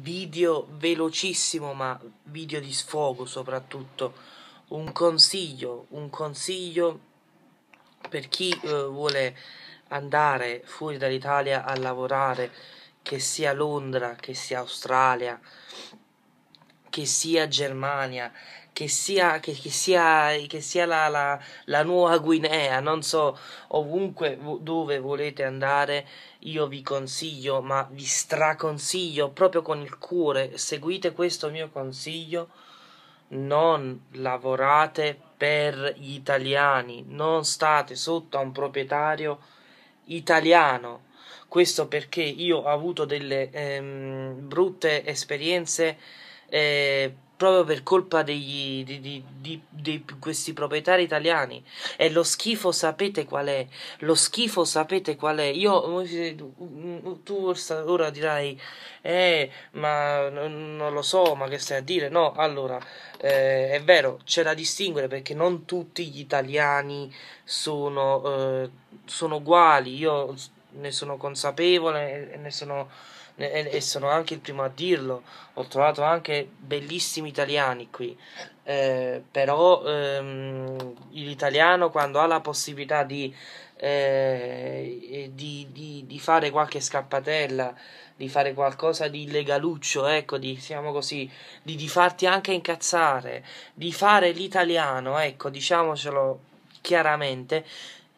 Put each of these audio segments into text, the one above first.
video velocissimo ma video di sfogo soprattutto un consiglio un consiglio per chi eh, vuole andare fuori dall'Italia a lavorare che sia Londra che sia Australia che sia Germania, che sia, che, che sia, che sia la, la, la, nuova Guinea, non so, ovunque dove volete andare, io vi consiglio, ma vi straconsiglio proprio con il cuore, seguite questo mio consiglio, non lavorate per gli italiani, non state sotto a un proprietario italiano. Questo perché io ho avuto delle ehm, brutte esperienze eh, proprio per colpa degli, di, di, di, di, questi proprietari italiani. E lo schifo sapete qual è? Lo schifo sapete qual è? Io, tu mm, ora dirai, eh, ma non lo so, ma che stai a dire? No, allora, eh, è vero, c'è da distinguere perché non tutti gli italiani sono, eh, sono uguali. Io ne sono consapevole e, ne sono, ne, e sono anche il primo a dirlo. Ho trovato anche bellissimi italiani qui. Eh, però ehm, l'italiano quando ha la possibilità di, eh, di, di, di, fare qualche scappatella, di fare qualcosa di legaluccio, ecco, di, diciamo così, di, di farti anche incazzare, di fare l'italiano, ecco, diciamocelo chiaramente,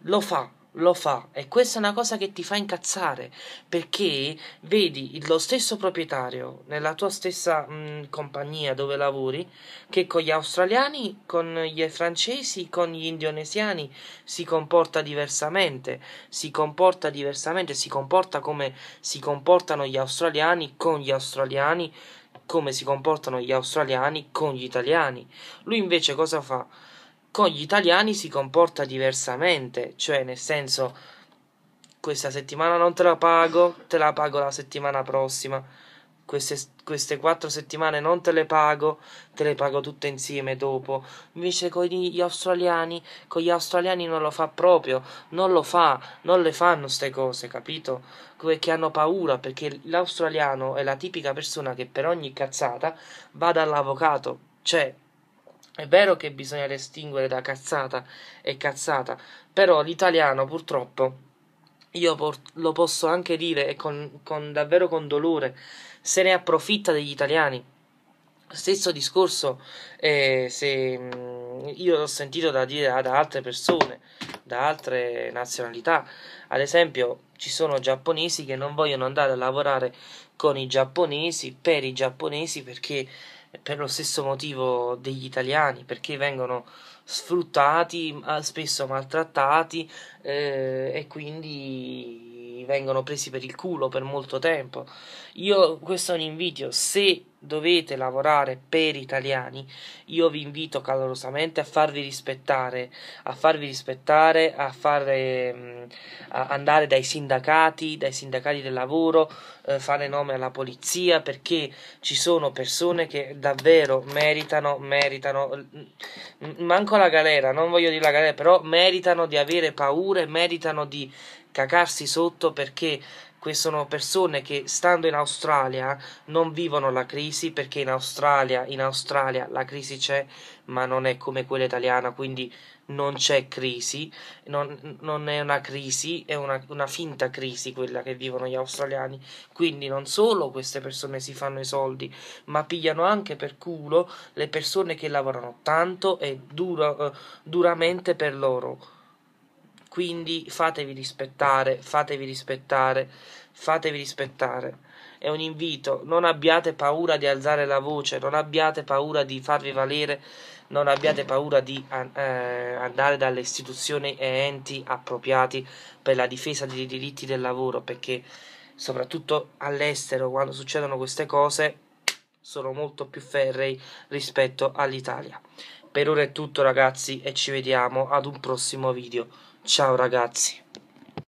lo fa lo fa e questa è una cosa che ti fa incazzare perché vedi lo stesso proprietario nella tua stessa mh, compagnia dove lavori che con gli australiani, con gli francesi, con gli indonesiani si comporta diversamente, si comporta diversamente, si comporta come si comportano gli australiani con gli australiani, come si comportano gli australiani con gli italiani. Lui invece cosa fa? con gli italiani si comporta diversamente, cioè nel senso questa settimana non te la pago, te la pago la settimana prossima. Queste, queste quattro settimane non te le pago, te le pago tutte insieme dopo. Invece con gli australiani, con gli australiani non lo fa proprio, non lo fa, non le fanno queste cose, capito? Perché hanno paura, perché l'australiano è la tipica persona che per ogni cazzata va dall'avvocato, cioè è vero che bisogna distinguere da cazzata e cazzata, però l'italiano purtroppo io lo posso anche dire e con, con, davvero con dolore, se ne approfitta degli italiani. Stesso discorso eh, se, mm, io l'ho sentito da dire da altre persone, da altre nazionalità. Ad esempio, ci sono giapponesi che non vogliono andare a lavorare con i giapponesi, per i giapponesi, perché per lo stesso motivo degli italiani, perché vengono sfruttati, spesso maltrattati eh, e quindi vengono presi per il culo per molto tempo. Io questo è un invito, se dovete lavorare per italiani, io vi invito calorosamente a farvi rispettare, a farvi rispettare, a, fare, mm, a andare dai sindacati, dai sindacati del lavoro, eh, fare nome alla polizia, perché ci sono persone che davvero meritano, meritano, manco la galera, non voglio dire la galera, però meritano di avere paure, meritano di cacarsi sotto perché que sono persone che stando in Australia non vivono la crisi perché in Australia, in Australia la crisi c'è ma non è come quella italiana quindi non c'è crisi non, non è una crisi è una, una, finta crisi quella che vivono gli australiani quindi non solo queste persone si fanno i soldi ma pigliano anche per culo le persone che lavorano tanto e dura, eh, duramente per loro quindi fatevi rispettare, fatevi rispettare, fatevi rispettare. È un invito, non abbiate paura di alzare la voce, non abbiate paura di farvi valere, non abbiate paura di eh, andare dalle istituzioni e enti appropriati per la difesa dei diritti del lavoro, perché soprattutto all'estero quando succedono queste cose sono molto più ferrei rispetto all'Italia per ora è tutto ragazzi e ci vediamo ad un prossimo video ciao ragazzi